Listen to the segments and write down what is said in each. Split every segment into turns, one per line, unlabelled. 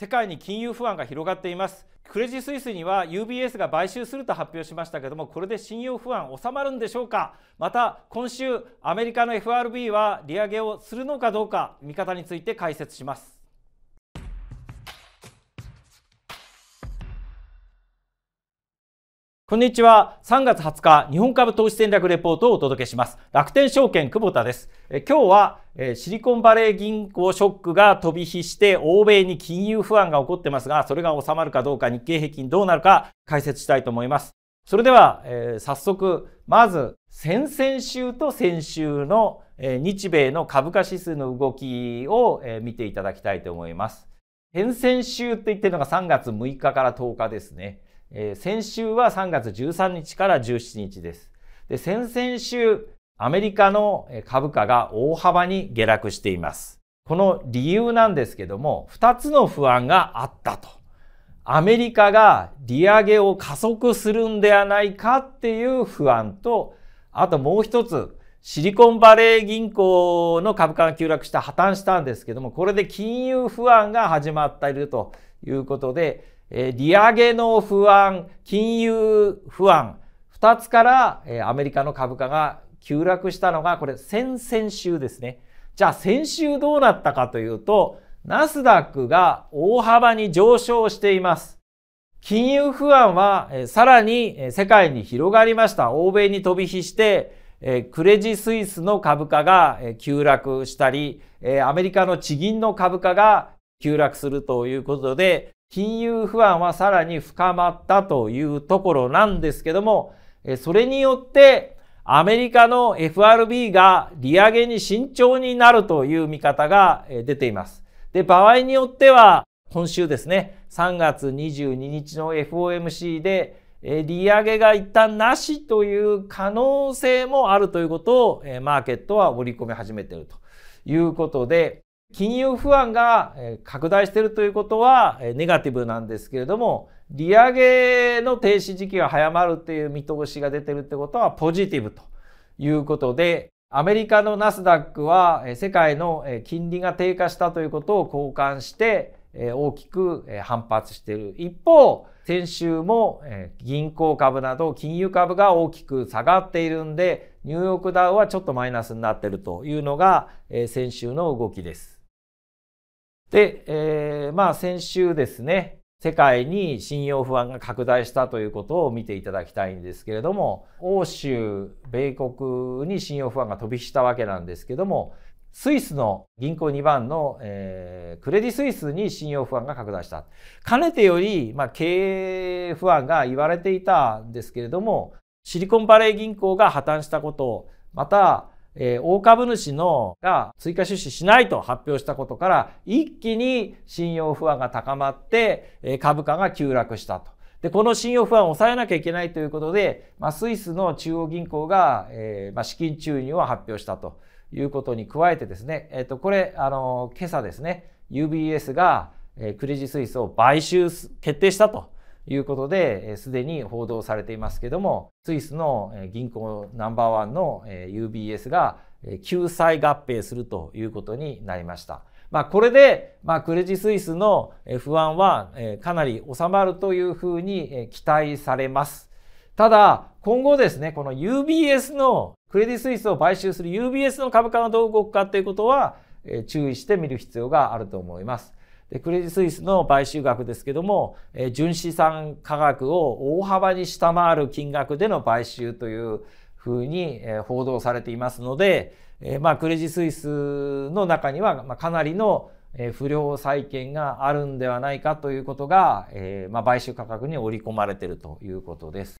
世界に金融不安が広がっていますクレジスイスには UBS が買収すると発表しましたけどもこれで信用不安収まるんでしょうかまた今週アメリカの FRB は利上げをするのかどうか見方について解説しますこんにちは。3月20日、日本株投資戦略レポートをお届けします。楽天証券久保田です。え今日はシリコンバレー銀行ショックが飛び火して欧米に金融不安が起こってますが、それが収まるかどうか、日経平均どうなるか解説したいと思います。それでは、えー、早速、まず先々週と先週の、え日米の株価指数の動きを、え見ていただきたいと思います。先々週って言ってるのが3月6日から10日ですね。えー、先週は3月13日から17日です。で、先々週、アメリカの株価が大幅に下落しています。この理由なんですけども、2つの不安があったと。アメリカが利上げを加速するんではないかっていう不安と、あともう一つ、シリコンバレー銀行の株価が急落した、破綻したんですけども、これで金融不安が始まっているということで、え利上げの不安、金融不安、二つから、えアメリカの株価が急落したのが、これ先々週ですね。じゃあ先週どうなったかというと、ナスダックが大幅に上昇しています。金融不安は、えさらに世界に広がりました。欧米に飛び火して、えクレジスイスの株価が急落したり、えアメリカの地銀の株価が急落するということで、金融不安はさらに深まったというところなんですけども、それによってアメリカの FRB が利上げに慎重になるという見方が出ています。で、場合によっては今週ですね、3月22日の FOMC で利上げが一旦なしという可能性もあるということをマーケットは織り込み始めているということで、金融不安が拡大しているということはネガティブなんですけれども利上げの停止時期が早まるという見通しが出てるってことはポジティブということでアメリカのナスダックは世界の金利が低下したということを交換して大きく反発している一方先週も銀行株など金融株が大きく下がっているんでニューヨークダウはちょっとマイナスになっているというのが先週の動きです。で、えー、まあ先週ですね、世界に信用不安が拡大したということを見ていただきたいんですけれども、欧州、米国に信用不安が飛び火したわけなんですけども、スイスの銀行2番の、えー、クレディ・スイスに信用不安が拡大した。かねてより、まあ、経営不安が言われていたんですけれども、シリコンバレー銀行が破綻したこと、またえー、大株主のが追加出資しないと発表したことから、一気に信用不安が高まって、えー、株価が急落したと。で、この信用不安を抑えなきゃいけないということで、まあ、スイスの中央銀行が、えー、まあ、資金注入を発表したということに加えてですね、えっ、と、これ、あの、今朝ですね、UBS が、えクレジスイスを買収決定したと。いうことで、すでに報道されていますけども、スイスの銀行ナンバーワンの UBS が救済合併するということになりました。まあ、これで、まあ、クレジスイスの不安はかなり収まるというふうに期待されます。ただ、今後ですね、この UBS の、クレディスイスを買収する UBS の株価がどう動くかということは、注意して見る必要があると思います。でクレディ・スイスの買収額ですけども、えー、純資産価格を大幅に下回る金額での買収というふうに、えー、報道されていますので、えーまあ、クレディ・スイスの中には、まあ、かなりの不良債権があるんではないかということが、えーまあ、買収価格に織り込まれているということです。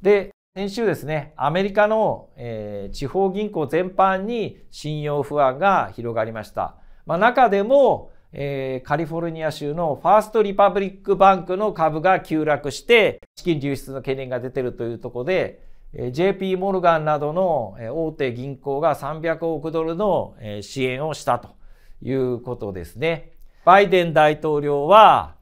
で先週ですねアメリカの、えー、地方銀行全般に信用不安が広がりました。まあ、中でもえー、カリフォルニア州のファーストリパブリックバンクの株が急落して、資金流出の懸念が出てるというところで、えー、JP モルガンなどの大手銀行が300億ドルの支援をしたということですね。バイデン大統領は、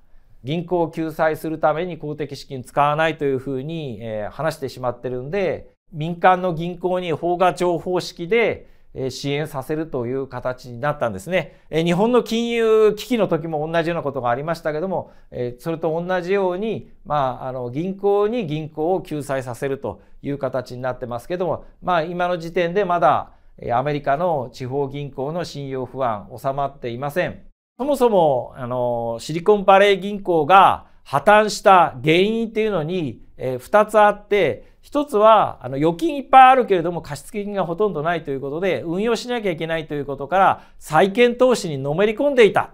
銀行を救済するために公的資金使わないというふうに、えー、話してしまってるんで、民間の銀行に法が情報式で支援させるという形になったんですね。日本の金融危機の時も同じようなことがありましたけども、それと同じように、まあ、あの銀行に銀行を救済させるという形になってますけども、まあ、今の時点でまだアメリカの地方銀行の信用不安収まっていません。そもそもあのシリコンバレー銀行が破綻した原因っていうのにえー、2つあって1つはあの預金いっぱいあるけれども貸付金がほとんどないということで運用しなきゃいけないということから債券投資にのめり込んでいた。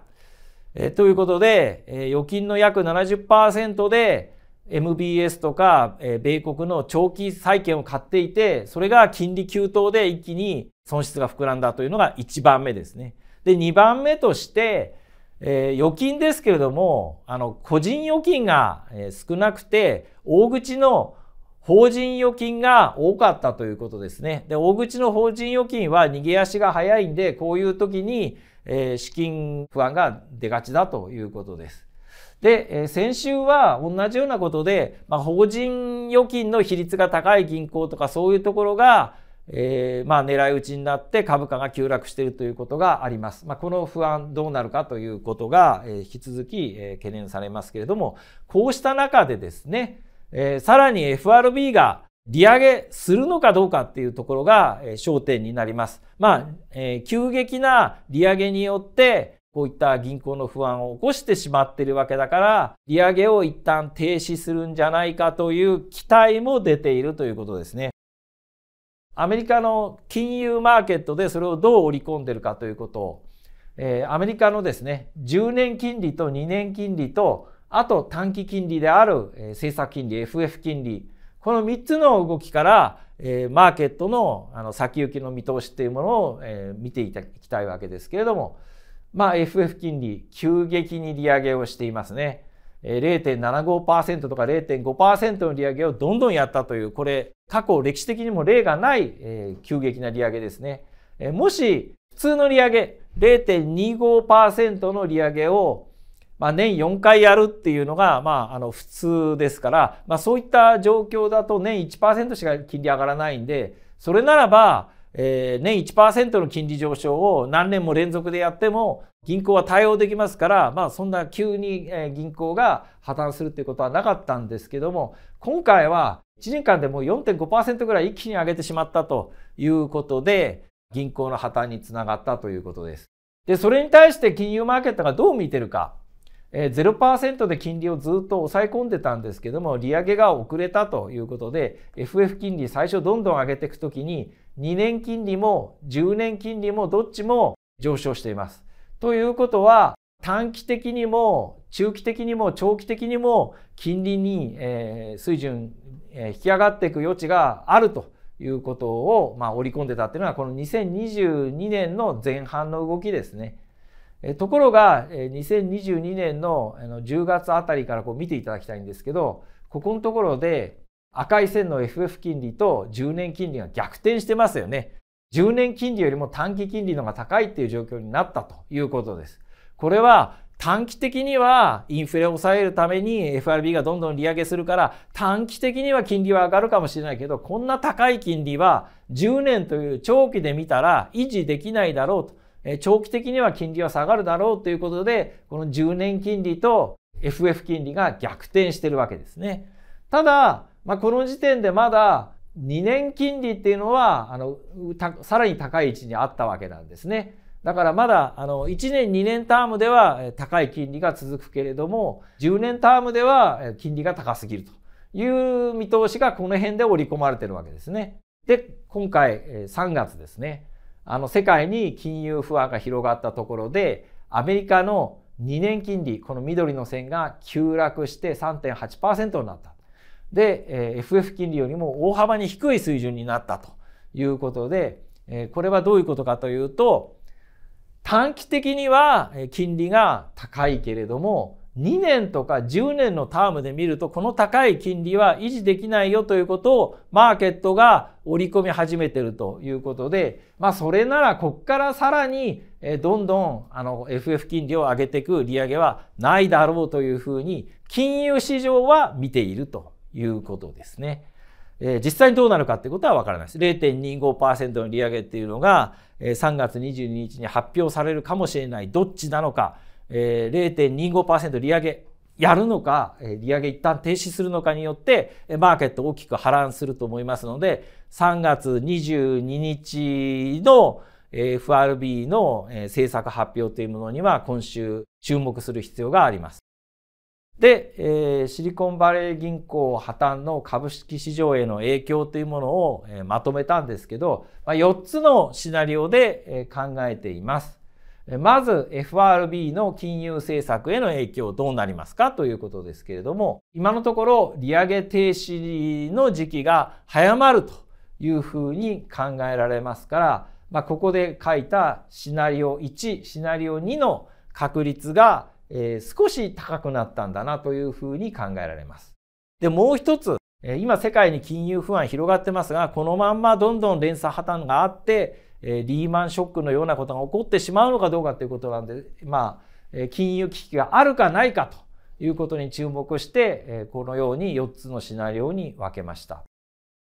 えー、ということで、えー、預金の約70%で MBS とか、えー、米国の長期債券を買っていてそれが金利急騰で一気に損失が膨らんだというのが1番目ですね。で2番目としてえー、預金ですけれどもあの個人預金が少なくて大口の法人預金が多かったということですね。で大口の法人預金は逃げ足が早いんでこういう時に、えー、資金不安が出がちだということです。で、えー、先週は同じようなことで、まあ、法人預金の比率が高い銀行とかそういうところがえー、まあ狙い撃ちになって株価が急落しているということがあります。まあ、この不安どうなるかということが、え引き続き、え懸念されますけれども、こうした中でですね、えー、さらに FRB が利上げするのかどうかっていうところが、え焦点になります。まあ、えー、急激な利上げによって、こういった銀行の不安を起こしてしまっているわけだから、利上げを一旦停止するんじゃないかという期待も出ているということですね。アメリカの金融マーケットでそれをどう織り込んでるかということを、えー、アメリカのですね、10年金利と2年金利と、あと短期金利である、えー、政策金利、FF 金利、この3つの動きから、えー、マーケットのあの先行きの見通しっていうものを、えー、見ていきたいわけですけれども、まあ、FF 金利、急激に利上げをしていますね。0.75%とか0.5%の利上げをどんどんやったという、これ、過去歴史的にも例がない、急激な利上げですね。もし、普通の利上げ、0.25%の利上げを、まあ、年4回やるっていうのが、まあ、あの、普通ですから、まあ、そういった状況だと年1%しか金利上がらないんで、それならば、えー、年1%の金利上昇を何年も連続でやっても銀行は対応できますから、まあ、そんな急に銀行が破綻するっていうことはなかったんですけども今回は1年間でもう4.5%ぐらい一気に上げてしまったということで銀行の破綻につながったということです。でそれに対して金融マーケットがどう見てるかえー、0%で金利をずっと抑え込んでたんですけども、利上げが遅れたということで、FF 金利最初どんどん上げていくときに、2年金利も10年金利もどっちも上昇しています。ということは、短期的にも中期的にも長期的にも金利に、えー、水準、えー、引き上がっていく余地があるということを、まあ、織り込んでたっていうのはこの2022年の前半の動きですね。ところが2022年の10月あたりからこう見ていただきたいんですけどここのところで赤い線の FF 金利と10年金利が逆転してますよね。10年金利よりも短期金利の方が高いっていう状況になったということです。これは短期的にはインフレを抑えるために FRB がどんどん利上げするから短期的には金利は上がるかもしれないけどこんな高い金利は10年という長期で見たら維持できないだろうと長期的には金利は下がるだろうということで、この10年金利と FF 金利が逆転してるわけですね。ただ、まあ、この時点でまだ2年金利っていうのは、あの、さらに高い位置にあったわけなんですね。だからまだ、あの、1年2年タームでは高い金利が続くけれども、10年タームでは金利が高すぎるという見通しがこの辺で織り込まれてるわけですね。で、今回3月ですね。あの世界に金融不安が広がったところでアメリカの2年金利この緑の線が急落して3.8%になったで、えー、FF 金利よりも大幅に低い水準になったということで、えー、これはどういうことかというと短期的には金利が高いけれども2年とか10年のタームで見るとこの高い金利は維持できないよということをマーケットが織り込み始めてるということで、まあ、それならこっからさらにどんどんあの FF 金利を上げていく利上げはないだろうというふうに金融市場は見ているということですね。え実際にどうなるかということは分からないです。0.25%の利上げっていうのが、え3月22日に発表されるかもしれない。どっちなのか。え0.25%利上げやるのか利上げ一旦停止するのかによってマーケット大きく波乱すると思いますので3月22日の FRB の政策発表というものには今週注目する必要があります。で、えシリコンバレー銀行破綻の株式市場への影響というものを、えまとめたんですけど、まあ、4つのシナリオで、え考えています。まず FRB の金融政策への影響どうなりますかということですけれども今のところ利上げ停止の時期が早まるというふうに考えられますから、まあ、ここで書いたシナリオ1シナリオ2の確率が、え少し高くなったんだなというふうに考えられます。でもう一つ今世界に金融不安広がってますがこのまんまどんどん連鎖破綻があってえリーマンショックのようなことが起こってしまうのかどうかということなんで、まあ、金融危機があるかないかということに注目して、えこのように4つのシナリオに分けました。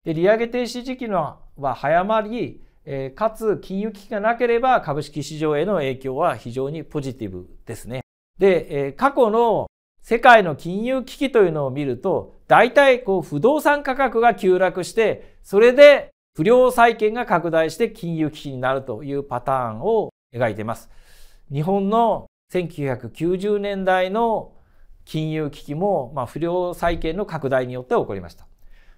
で利上げ停止時期のは早まり、えかつ金融危機がなければ株式市場への影響は非常にポジティブですね。で、え過去の世界の金融危機というのを見ると、大体こう不動産価格が急落して、それで不良債権が拡大して金融危機になるというパターンを描いています。日本の1990年代の金融危機も、まあ、不良債権の拡大によって起こりました。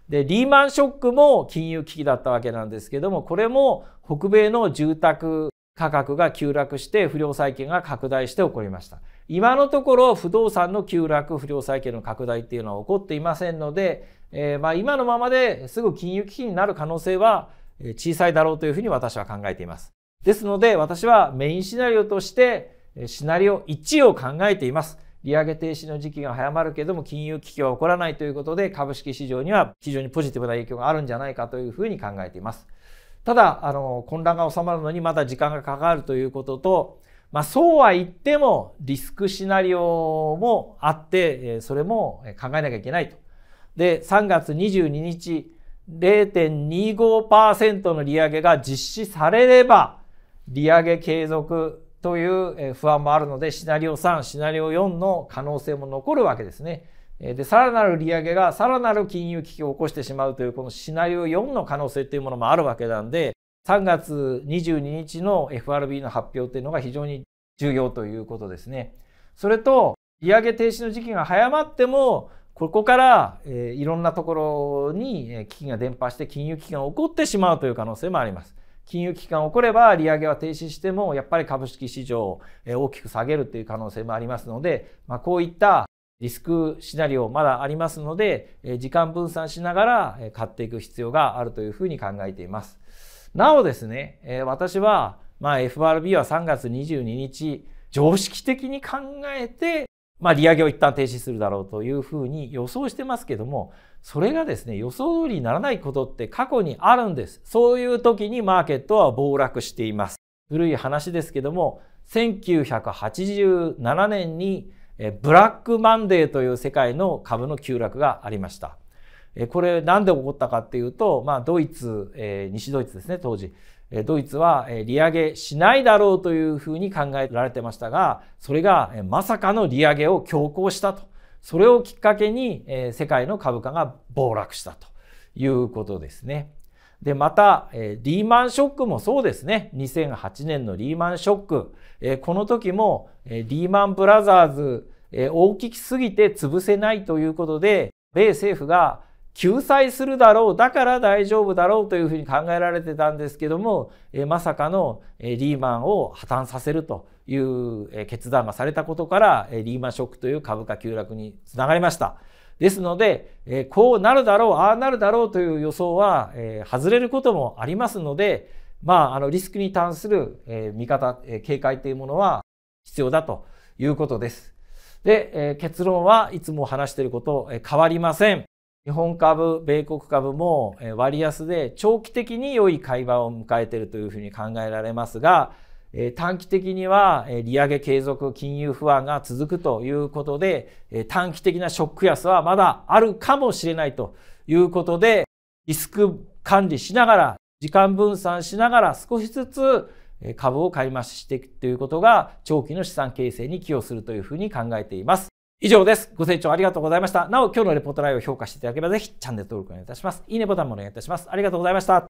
で、リーマンショックも金融危機だったわけなんですけども、これも北米の住宅価格が急落して不良債権が拡大して起こりました。今のところ不動産の急落、不良債権の拡大っていうのは起こっていませんので、えー、まあ、今のままですぐ金融危機になる可能性は小さいだろうというふうに私は考えています。ですので私はメインシナリオとしてシナリオ1を考えています。利上げ停止の時期が早まるけれども金融危機は起こらないということで株式市場には非常にポジティブな影響があるんじゃないかというふうに考えています。ただあの混乱が収まるのにまだ時間がかかるということと、まあ、そうは言ってもリスクシナリオもあってそれも考えなきゃいけないとで、3月22日、0.25%の利上げが実施されれば、利上げ継続という不安もあるので、シナリオ3、シナリオ4の可能性も残るわけですね。で、さらなる利上げがさらなる金融危機を起こしてしまうという、このシナリオ4の可能性というものもあるわけなんで、3月22日の FRB の発表というのが非常に重要ということですね。それと、利上げ停止の時期が早まっても、ここから、えー、いろんなところに危機が伝播して金融危機が起こってしまうという可能性もあります。金融危機が起これば利上げは停止してもやっぱり株式市場を大きく下げるという可能性もありますので、まあ、こういったリスクシナリオまだありますので時間分散しながら買っていく必要があるというふうに考えています。なおですね私は、まあ、FRB は3月22日常識的に考えてまあ、利上げを一旦停止するだろうというふうに予想してますけどもそれがですね予想通りにならないことって過去にあるんですそういう時にマーケットは暴落しています古い話ですけども1987年にブラックマンデーという世界の株の急落がありましたこれ何で起こったかっていうと、まあ、ドイツ、え西ドイツですね当時ドイツは利上げしないだろうというふうに考えられてましたが、それがまさかの利上げを強行したと。それをきっかけに世界の株価が暴落したということですね。で、また、リーマンショックもそうですね。2008年のリーマンショック。この時もリーマンブラザーズ大きすぎて潰せないということで、米政府が救済するだろうだから大丈夫だろうというふうに考えられてたんですけども、えまさかの、えリーマンを破綻させるという、え決断がされたことから、えリーマンショックという株価急落につながりました。ですので、えこうなるだろうああなるだろうという予想は、え外れることもありますので、まあ、あのリスクに関する、え見方、え警戒というものは必要だということです。で、え結論はいつも話していること、え変わりません。日本株、米国株も割安で長期的に良い会話を迎えているというふうに考えられますが、短期的には利上げ継続、金融不安が続くということで、短期的なショック安はまだあるかもしれないということで、リスク管理しながら、時間分散しながら少しずつ株を買い増ししていくということが長期の資産形成に寄与するというふうに考えています。以上です。ご清聴ありがとうございました。なお、今日のレポートライブを評価していただければ、ぜひチャンネル登録お願いいたします。いいねボタンもお願いいたします。ありがとうございました。